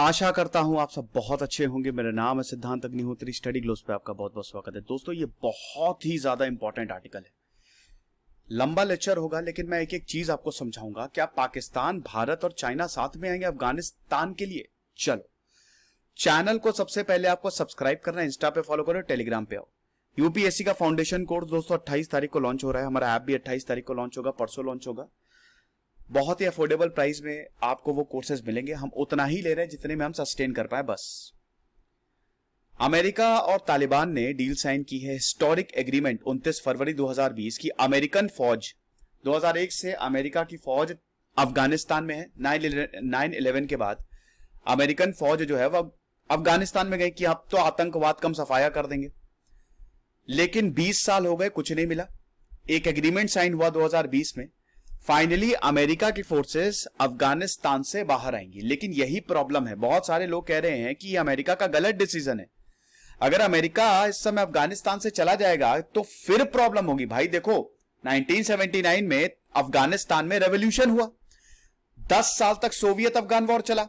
आशा करता हूं आप सब बहुत अच्छे होंगे मेरा नाम है सिद्धांत अग्निहोत्री स्टडी ग्लोस पे आपका बहुत बहुत स्वागत है दोस्तों ये बहुत ही ज्यादा इंपॉर्टेंट आर्टिकल है लंबा लेक्चर होगा लेकिन मैं एक एक चीज आपको समझाऊंगा क्या पाकिस्तान भारत और चाइना साथ में आएंगे अफगानिस्तान के लिए चलो चैनल को सबसे पहले आपको सब्सक्राइब करना इंस्टा पे फॉलो करो टेलीग्राम पे आओ यूपीएससी का फाउंडेशन कोर्स दोस्तों अट्ठाईस तारीख को लॉन्च हो रहा है हमारा ऐप भी अट्ठाईस तारीख को लॉन्च होगा परसों लॉन्च होगा बहुत ही अफोर्डेबल प्राइस में आपको वो कोर्सेज मिलेंगे हम उतना ही ले रहे हैं जितने में हम सस्टेन कर पाए बस अमेरिका और तालिबान ने डील साइन की है हिस्टोरिक एग्रीमेंट 29 फरवरी 2020 की अमेरिकन फौज 2001 से अमेरिका की फौज अफगानिस्तान में है नाइन इलेवन के बाद अमेरिकन फौज जो है वह अफगानिस्तान में गई कि अब तो आतंकवाद कम सफाया कर देंगे लेकिन 20 साल हो गए कुछ नहीं मिला एक एग्रीमेंट साइन हुआ 2020 में फाइनली अमेरिका की फोर्सेस अफगानिस्तान से बाहर आएंगी लेकिन यही प्रॉब्लम है बहुत सारे लोग कह रहे हैं कि अमेरिका का गलत डिसीजन है अगर अमेरिका इस समय अफगानिस्तान से चला जाएगा तो फिर प्रॉब्लम होगी भाई देखो 1979 में अफगानिस्तान में रेवोल्यूशन हुआ 10 साल तक सोवियत अफगान वॉर चला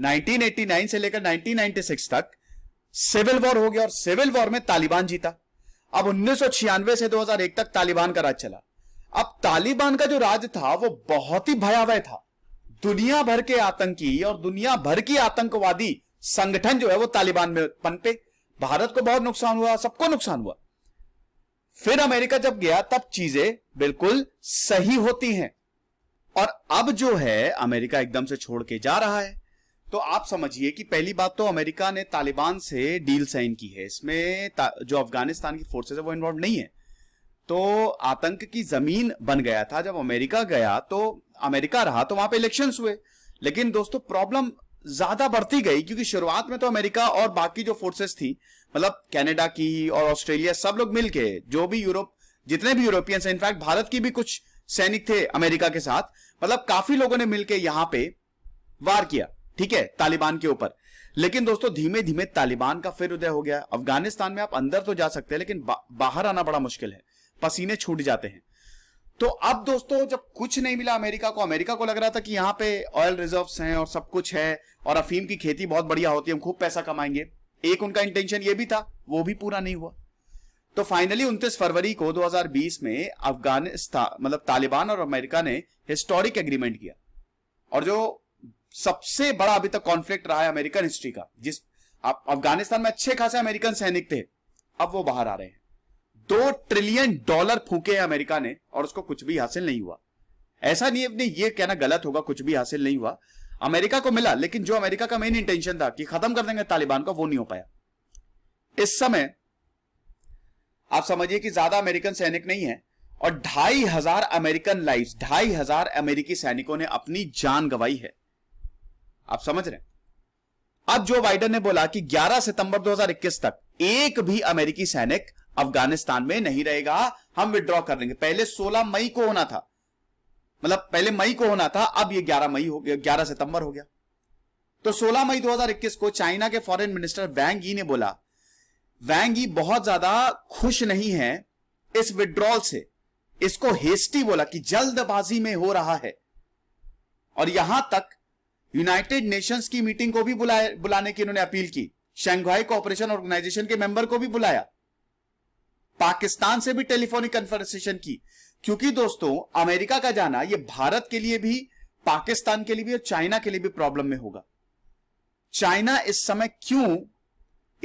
1989 से लेकर 1996 तक सिविल वॉर हो गया और सिविल वॉर में तालिबान जीता अब उन्नीस से 2001 तक तालिबान का राज चला अब तालिबान का जो राज था वो बहुत ही भयावह था दुनिया भर के आतंकी और दुनिया भर की आतंकवादी संगठन जो है वो तालिबान में पनपे भारत को बहुत नुकसान हुआ सबको नुकसान हुआ फिर अमेरिका जब गया तब चीजें बिल्कुल सही होती हैं और अब जो है अमेरिका एकदम से छोड़ के जा रहा है तो आप समझिए कि पहली बात तो अमेरिका ने तालिबान से डील साइन की है इसमें जो अफगानिस्तान की फोर्सेस है वो इन्वॉल्व नहीं है तो आतंक की जमीन बन गया था जब अमेरिका गया तो अमेरिका रहा तो वहां पे इलेक्शंस हुए लेकिन दोस्तों प्रॉब्लम ज्यादा बढ़ती गई क्योंकि शुरुआत में तो अमेरिका और बाकी जो फोर्सेस थी मतलब कनाडा की और ऑस्ट्रेलिया सब लोग मिलके जो भी यूरोप जितने भी यूरोपियंस हैं इनफैक्ट भारत की भी कुछ सैनिक थे अमेरिका के साथ मतलब काफी लोगों ने मिलकर यहां पे वार किया ठीक है तालिबान के ऊपर लेकिन दोस्तों धीमे धीमे तालिबान का फिर उदय हो गया अफगानिस्तान में आप अंदर तो जा सकते हैं लेकिन बा, बाहर आना बड़ा मुश्किल है पसीने छूट जाते हैं तो अब दोस्तों जब कुछ नहीं मिला अमेरिका को अमेरिका को लग रहा था कि यहां पे ऑयल रिजर्व्स हैं और सब कुछ है और अफीम की खेती बहुत बढ़िया होती है हम खूब पैसा कमाएंगे एक उनका इंटेंशन ये भी था वो भी पूरा नहीं हुआ तो फाइनली 29 फरवरी को 2020 में अफगानिस्तान मतलब तालिबान और अमेरिका ने हिस्टोरिक एग्रीमेंट किया और जो सबसे बड़ा अभी तक कॉन्फ्लिक्ट रहा है अमेरिकन हिस्ट्री का जिस अफगानिस्तान में अच्छे खासे अमेरिकन सैनिक थे अब वो बाहर आ रहे हैं दो ट्रिलियन डॉलर फूके अमेरिका ने और उसको कुछ भी हासिल नहीं हुआ ऐसा नहीं अपने ये कहना गलत होगा कुछ भी हासिल नहीं हुआ अमेरिका को मिला लेकिन जो अमेरिका का मेन इंटेंशन था कि खत्म कर देंगे तालिबान का वो नहीं हो पाया इस समय आप समझिए कि ज्यादा अमेरिकन सैनिक नहीं है और ढाई हजार अमेरिकन लाइफ ढाई हजार अमेरिकी सैनिकों ने अपनी जान गंवाई है आप समझ रहे हैं अब जो बाइडन ने बोला कि 11 सितंबर 2021 तक एक भी अमेरिकी सैनिक अफगानिस्तान में नहीं रहेगा हम विड्रॉ कर लेंगे पहले 16 मई को होना था मतलब पहले मई को होना था अब ये 11 मई हो गया 11 सितंबर हो गया तो 16 मई 2021 को चाइना के फॉरेन मिनिस्टर वैंग ई ने बोला वैंग ई बहुत ज्यादा खुश नहीं है इस विड्रॉल से इसको हेस्टी बोला कि जल्दबाजी में हो रहा है और यहां तक यूनाइटेड नेशंस की मीटिंग को भी बुलाए बुलाने की इन्होंने अपील की शंघाई कोऑपरेशन ऑर्गेनाइजेशन के मेंबर को भी बुलाया पाकिस्तान से भी टेलीफोनिक कन्वर्सेशन की क्योंकि दोस्तों अमेरिका का जाना ये भारत के लिए भी पाकिस्तान के लिए भी और चाइना के लिए भी प्रॉब्लम में होगा चाइना इस समय क्यों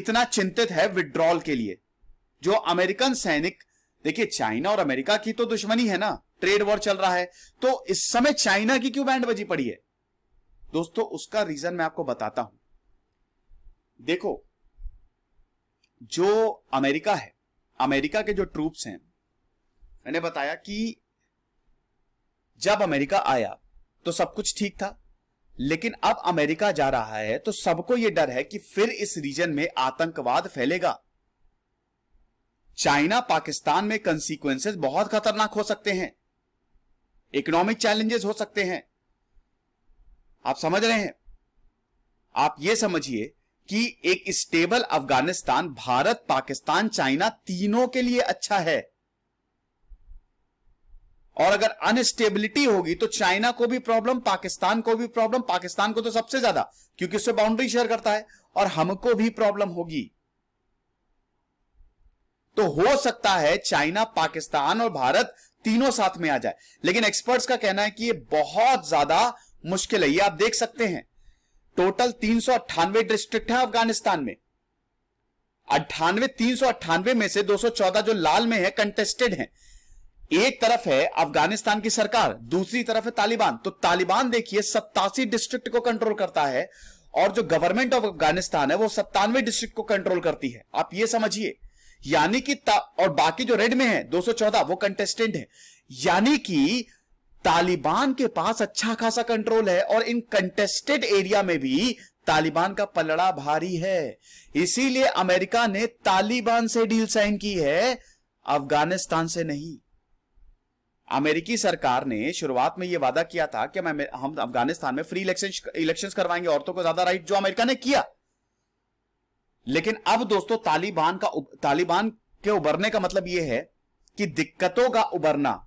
इतना चिंतित है विड्रॉल के लिए जो अमेरिकन सैनिक देखिए चाइना और अमेरिका की तो दुश्मनी है ना ट्रेड वॉर चल रहा है तो इस समय चाइना की क्यों बैंड बजी पड़ी है दोस्तों उसका रीजन मैं आपको बताता हूं देखो जो अमेरिका है अमेरिका के जो ट्रूप्स हैं मैंने बताया कि जब अमेरिका आया तो सब कुछ ठीक था लेकिन अब अमेरिका जा रहा है तो सबको यह डर है कि फिर इस रीजन में आतंकवाद फैलेगा चाइना पाकिस्तान में कंसीक्वेंसेस बहुत खतरनाक हो सकते हैं इकोनॉमिक चैलेंजेस हो सकते हैं आप समझ रहे हैं आप यह समझिए कि एक स्टेबल अफगानिस्तान भारत पाकिस्तान चाइना तीनों के लिए अच्छा है और अगर अनस्टेबिलिटी होगी तो चाइना को भी प्रॉब्लम पाकिस्तान को भी प्रॉब्लम पाकिस्तान को तो सबसे ज्यादा क्योंकि उससे बाउंड्री शेयर करता है और हमको भी प्रॉब्लम होगी तो हो सकता है चाइना पाकिस्तान और भारत तीनों साथ में आ जाए लेकिन एक्सपर्ट्स का कहना है कि ये बहुत ज्यादा मुश्किल है ये आप देख सकते हैं टोटल तीन डिस्ट्रिक्ट है अफगानिस्तान में अट्ठानवे तीन सौ अट्ठानवे में से चौदह जो लाल में है कंटेस्टेड है एक तरफ है अफगानिस्तान की सरकार दूसरी तरफ है तालिबान तो तालिबान देखिए सत्तासी डिस्ट्रिक्ट को कंट्रोल करता है और जो गवर्नमेंट ऑफ अफगानिस्तान है वो सत्तानवे डिस्ट्रिक्ट को कंट्रोल करती है आप ये समझिए यानी कि और बाकी जो रेड में है 214 वो कंटेस्टेंट है यानी कि तालिबान के पास अच्छा खासा कंट्रोल है और इन कंटेस्टेड एरिया में भी तालिबान का पलड़ा भारी है इसीलिए अमेरिका ने तालिबान से डील साइन की है अफगानिस्तान से नहीं अमेरिकी सरकार ने शुरुआत में यह वादा किया था कि हम अफगानिस्तान में फ्री इलेक्शन इलेक्शन करवाएंगे औरतों को ज्यादा राइट जो अमेरिका ने किया लेकिन अब दोस्तों तालिबान का तालिबान के उबरने का मतलब यह है कि दिक्कतों का उबरना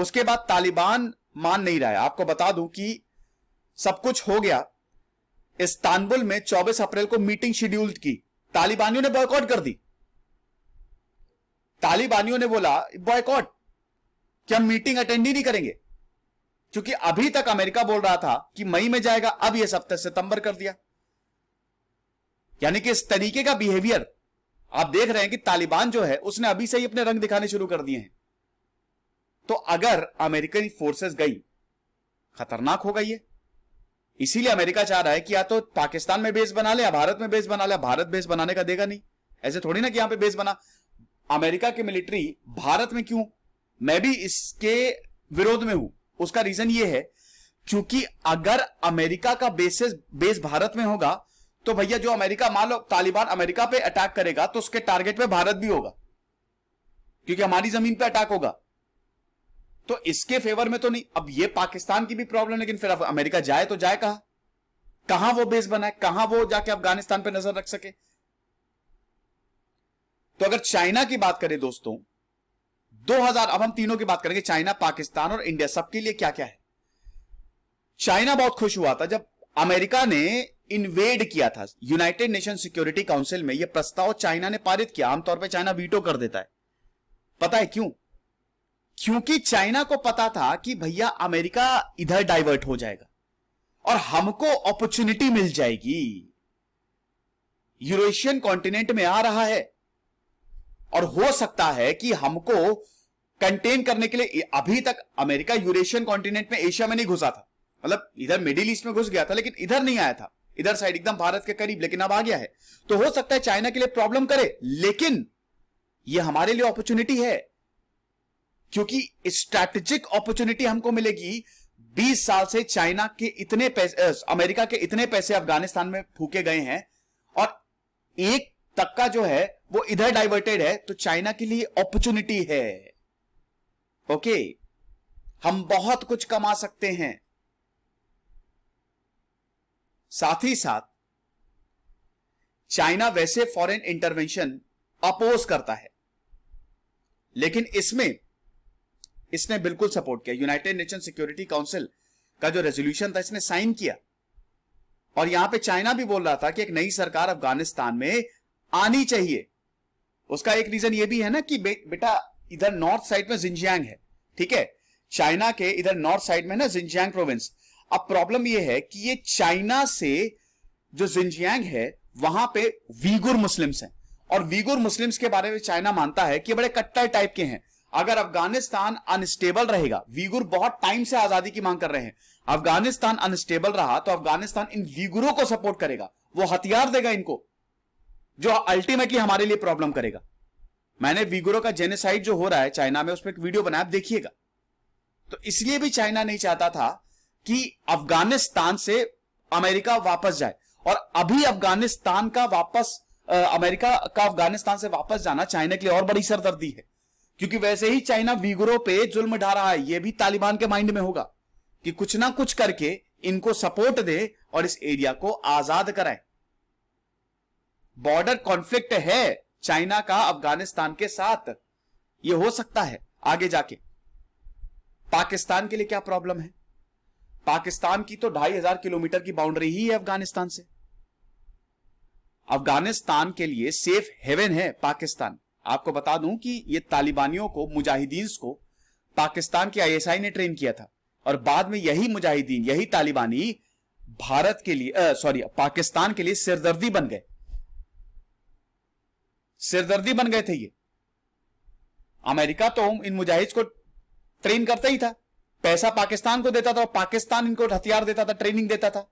उसके बाद तालिबान मान नहीं रहा है आपको बता दूं कि सब कुछ हो गया इस्तानबुल में 24 अप्रैल को मीटिंग शेड्यूल की तालिबानियों ने बॉयकॉट कर दी तालिबानियों ने बोला बॉयकॉट कि हम मीटिंग अटेंड ही नहीं करेंगे क्योंकि अभी तक अमेरिका बोल रहा था कि मई में जाएगा अब यह सप्ताह सितंबर कर दिया यानी कि इस तरीके का बिहेवियर आप देख रहे हैं कि तालिबान जो है उसने अभी से ही अपने रंग दिखाने शुरू कर दिए हैं तो अगर अमेरिकन फोर्सेस गई खतरनाक होगा ये इसीलिए अमेरिका चाह रहा है कि या तो पाकिस्तान में बेस बना ले या भारत में बेस बना ले भारत बेस बनाने का देगा नहीं ऐसे थोड़ी ना कि यहां पे बेस बना अमेरिका की मिलिट्री भारत में क्यों मैं भी इसके विरोध में हूं उसका रीजन ये है क्योंकि अगर अमेरिका का बेसिस बेस भारत में होगा तो भैया जो अमेरिका मान लो तालिबान अमेरिका पे अटैक करेगा तो उसके टारगेट पे भारत भी होगा क्योंकि हमारी जमीन पे अटैक होगा तो इसके फेवर में तो नहीं अब ये पाकिस्तान की भी प्रॉब्लम लेकिन फिर अमेरिका जाए तो जाए कहा कहां वो बेस बनाए कहां वो जाके अफगानिस्तान पे नजर रख सके तो अगर चाइना की बात करें दोस्तों 2000 अब हम तीनों की बात करेंगे चाइना पाकिस्तान और इंडिया सबके लिए क्या क्या है चाइना बहुत खुश हुआ था जब अमेरिका ने इन्वेड किया था यूनाइटेड नेशन सिक्योरिटी काउंसिल में यह प्रस्ताव चाइना ने पारित किया आमतौर पर चाइना वीटो कर देता है पता है क्यों क्योंकि चाइना को पता था कि भैया अमेरिका इधर डाइवर्ट हो जाएगा और हमको अपॉर्चुनिटी मिल जाएगी यूरोशियन कॉन्टिनेंट में आ रहा है और हो सकता है कि हमको कंटेन करने के लिए अभी तक अमेरिका यूरेशियन कॉन्टिनेंट में एशिया में नहीं घुसा था मतलब इधर मिडिल ईस्ट में घुस गया था लेकिन इधर नहीं आया था इधर साइड एकदम भारत के करीब लेकिन अब आ गया है तो हो सकता है चाइना के लिए प्रॉब्लम करे लेकिन यह हमारे लिए अपॉर्चुनिटी है क्योंकि स्ट्रैटेजिक अपॉर्चुनिटी हमको मिलेगी 20 साल से चाइना के इतने पैसे अमेरिका के इतने पैसे अफगानिस्तान में फूके गए हैं और एक तक का जो है वो इधर डाइवर्टेड है तो चाइना के लिए अपॉर्चुनिटी है ओके हम बहुत कुछ कमा सकते हैं साथ ही साथ चाइना वैसे फॉरेन इंटरवेंशन अपोज करता है लेकिन इसमें इसने बिल्कुल सपोर्ट किया यूनाइटेड नेशन सिक्योरिटी काउंसिल का जो रेजोल्यूशन था इसने साइन किया और यहां पे चाइना भी बोल रहा था कि एक नई सरकार अफगानिस्तान में आनी चाहिए उसका एक रीजन ये भी है ना कि बे, बेटा इधर नॉर्थ साइड में जिंजियांग है ठीक है चाइना के इधर नॉर्थ साइड में ना जिंजियांग प्रोविंस अब प्रॉब्लम यह है कि ये चाइना से जो जिंजियांग है वहां पे वीगुर मुस्लिम्स हैं और वीगुर मुस्लिम्स के बारे में चाइना मानता है कि बड़े कट्टर टाइप के हैं अगर अफगानिस्तान अनस्टेबल रहेगा वीगुर बहुत टाइम से आजादी की मांग कर रहे हैं अफगानिस्तान अनस्टेबल रहा तो अफगानिस्तान इन वीगुरों को सपोर्ट करेगा वो हथियार देगा इनको जो अल्टीमेटली हमारे लिए प्रॉब्लम करेगा मैंने वीगुरों का जेनेसाइड जो हो रहा है चाइना में उस पर एक वीडियो बनाया देखिएगा तो इसलिए भी चाइना नहीं चाहता था कि अफगानिस्तान से अमेरिका वापस जाए और अभी अफगानिस्तान का वापस अमेरिका का अफगानिस्तान से वापस जाना चाइना के लिए और बड़ी सरदर्दी है क्योंकि वैसे ही चाइना वीगरों पे जुल्म ढा रहा है यह भी तालिबान के माइंड में होगा कि कुछ ना कुछ करके इनको सपोर्ट दे और इस एरिया को आजाद कराए बॉर्डर कॉन्फ्लिक्ट है चाइना का अफगानिस्तान के साथ यह हो सकता है आगे जाके पाकिस्तान के लिए क्या प्रॉब्लम है पाकिस्तान की तो ढाई हजार किलोमीटर की बाउंड्री ही है अफगानिस्तान से अफगानिस्तान के लिए सेफ हेवन है पाकिस्तान आपको बता दूं कि ये तालिबानियों को मुजाहिदीन को पाकिस्तान के आईएसआई ने ट्रेन किया था और बाद में यही मुजाहिदीन यही तालिबानी भारत के लिए सॉरी पाकिस्तान के लिए सिरदर्दी बन गए सिरदर्दी बन गए थे ये अमेरिका तो इन मुजाहिद को ट्रेन करता ही था पैसा पाकिस्तान को देता था और पाकिस्तान इनको हथियार देता था ट्रेनिंग देता था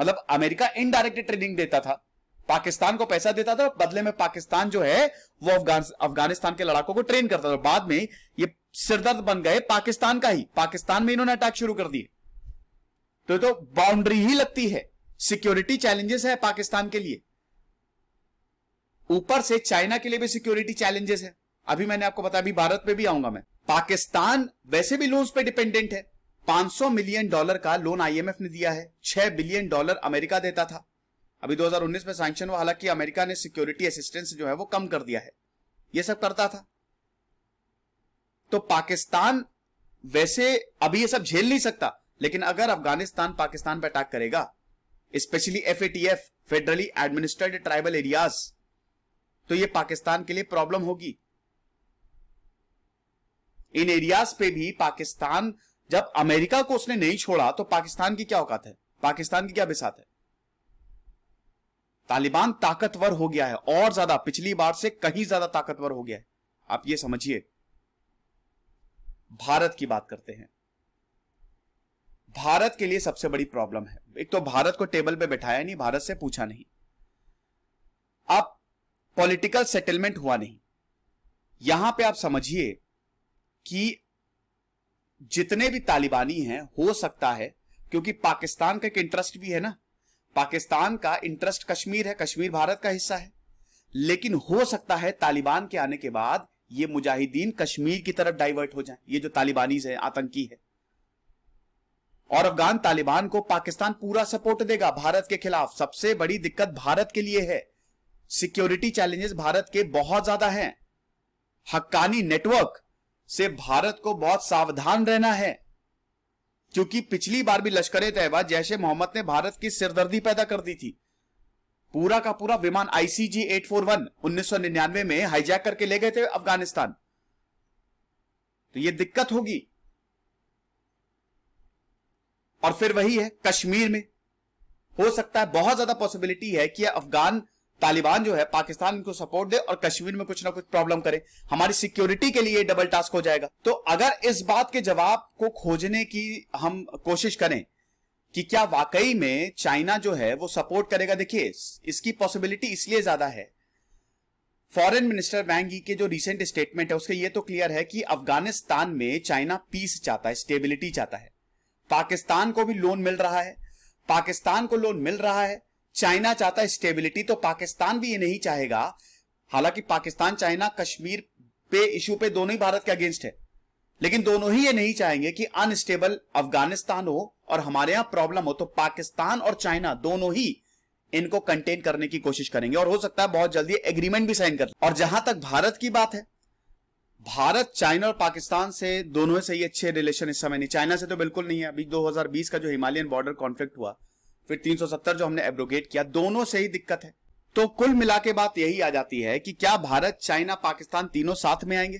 मतलब अमेरिका इनडायरेक्ट ट्रेनिंग देता था पाकिस्तान को पैसा देता था बदले में पाकिस्तान जो है वो अफगान अफगानिस्तान के लड़ाकों को ट्रेन करता था बाद में ये सिरदर्द बन गए पाकिस्तान का ही पाकिस्तान में इन्होंने अटैक शुरू कर दिए तो, तो बाउंड्री ही लगती है सिक्योरिटी चैलेंजेस है पाकिस्तान के लिए ऊपर से चाइना के लिए भी सिक्योरिटी चैलेंजेस है अभी मैंने आपको बताया अभी भारत पे भी आऊंगा मैं पाकिस्तान वैसे भी लोन्स पे डिपेंडेंट है 500 मिलियन डॉलर का लोन आईएमएफ ने दिया है 6 बिलियन डॉलर अमेरिका देता था अभी 2019 में सैंक्शन हुआ हालांकि अमेरिका ने सिक्योरिटी असिस्टेंस जो है वो कम कर दिया है ये सब करता था तो पाकिस्तान वैसे अभी ये सब झेल नहीं सकता लेकिन अगर अफगानिस्तान पाकिस्तान पर अटैक करेगा specially F federally administered tribal areas तो ये पाकिस्तान के लिए प्रॉब्लम होगी इन एरियाज पे भी पाकिस्तान जब अमेरिका को उसने नहीं छोड़ा तो पाकिस्तान की क्या औकात है पाकिस्तान की क्या बिसात है तालिबान ताकतवर हो गया है और ज्यादा पिछली बार से कहीं ज्यादा ताकतवर हो गया है आप ये समझिए भारत की बात करते हैं भारत के लिए सबसे बड़ी प्रॉब्लम है एक तो भारत को टेबल पे बैठाया नहीं भारत से पूछा नहीं अब पॉलिटिकल सेटलमेंट हुआ नहीं यहां पे आप समझिए कि जितने भी तालिबानी हैं हो सकता है क्योंकि पाकिस्तान का एक इंटरेस्ट भी है ना पाकिस्तान का इंटरेस्ट कश्मीर है कश्मीर भारत का हिस्सा है लेकिन हो सकता है तालिबान के आने के बाद ये मुजाहिदीन कश्मीर की तरफ डाइवर्ट हो जाए ये जो तालिबानी है आतंकी है और अफगान तालिबान को पाकिस्तान पूरा सपोर्ट देगा भारत के खिलाफ सबसे बड़ी दिक्कत भारत के लिए है सिक्योरिटी चैलेंजेस भारत के बहुत ज्यादा हैं हक्कानी नेटवर्क से भारत को बहुत सावधान रहना है क्योंकि पिछली बार भी लश्कर तैयबा जैश मोहम्मद ने भारत की सिरदर्दी पैदा कर दी थी पूरा का पूरा विमान आईसीजी 841 निन्यानवे में हाईजैक करके ले गए थे अफगानिस्तान तो ये दिक्कत होगी और फिर वही है कश्मीर में हो सकता है बहुत ज्यादा पॉसिबिलिटी है कि अफगान तालिबान जो है पाकिस्तान को सपोर्ट दे और कश्मीर में कुछ ना कुछ प्रॉब्लम करे हमारी सिक्योरिटी के लिए डबल टास्क हो जाएगा तो अगर इस बात के जवाब को खोजने की हम कोशिश करें कि क्या वाकई में चाइना जो है वो सपोर्ट करेगा देखिए इसकी पॉसिबिलिटी इसलिए ज्यादा है फॉरेन मिनिस्टर वैंगी के जो रिसेंट स्टेटमेंट है उसके ये तो क्लियर है कि अफगानिस्तान में चाइना पीस चाहता है स्टेबिलिटी चाहता है पाकिस्तान को भी लोन मिल रहा है पाकिस्तान को लोन मिल रहा है चाइना चाहता है स्टेबिलिटी तो पाकिस्तान भी ये नहीं चाहेगा हालांकि पाकिस्तान चाइना कश्मीर पे इशू पे दोनों ही भारत के अगेंस्ट है लेकिन दोनों ही ये नहीं चाहेंगे कि अनस्टेबल अफगानिस्तान हो और हमारे यहां प्रॉब्लम हो तो पाकिस्तान और चाइना दोनों ही इनको कंटेन करने की कोशिश करेंगे और हो सकता है बहुत जल्दी एग्रीमेंट भी साइन कर और जहां तक भारत की बात है भारत चाइना और पाकिस्तान से दोनों से ही अच्छे रिलेशन इस समय नहीं चाइना से तो बिल्कुल नहीं है अभी 2020 का जो हिमालयन बॉर्डर कॉन्फ्लिक्ट हुआ फिर 370 जो हमने एब्रोगेट किया दोनों से ही दिक्कत है तो कुल मिला के बात यही आ जाती है कि क्या भारत चाइना पाकिस्तान तीनों साथ में आएंगे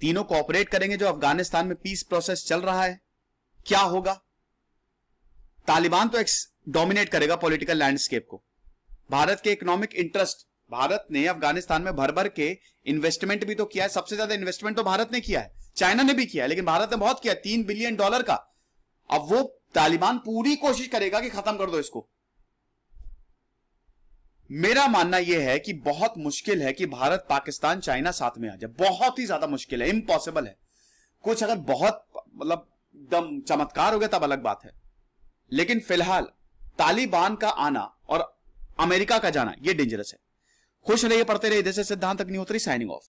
तीनों कोऑपरेट करेंगे जो अफगानिस्तान में पीस प्रोसेस चल रहा है क्या होगा तालिबान तो डोमिनेट करेगा पॉलिटिकल लैंडस्केप को भारत के इकोनॉमिक इंटरेस्ट भारत ने अफगानिस्तान में भर भर के इन्वेस्टमेंट भी तो किया है सबसे ज्यादा इन्वेस्टमेंट तो भारत ने किया है चाइना ने भी किया है लेकिन भारत ने बहुत किया तीन बिलियन डॉलर का अब वो तालिबान पूरी कोशिश करेगा कि खत्म कर दो इसको मेरा मानना यह है कि बहुत मुश्किल है कि भारत पाकिस्तान चाइना साथ में आ जाए बहुत ही ज्यादा मुश्किल है इम्पॉसिबल है कुछ अगर बहुत मतलब दम चमत्कार हो गया तब अलग बात है लेकिन फिलहाल तालिबान का आना और अमेरिका का जाना यह डेंजरस है खुश रहिए पढ़ते रहिए जैसे सिद्धांत अग्निहोत्री साइनिंग ऑफ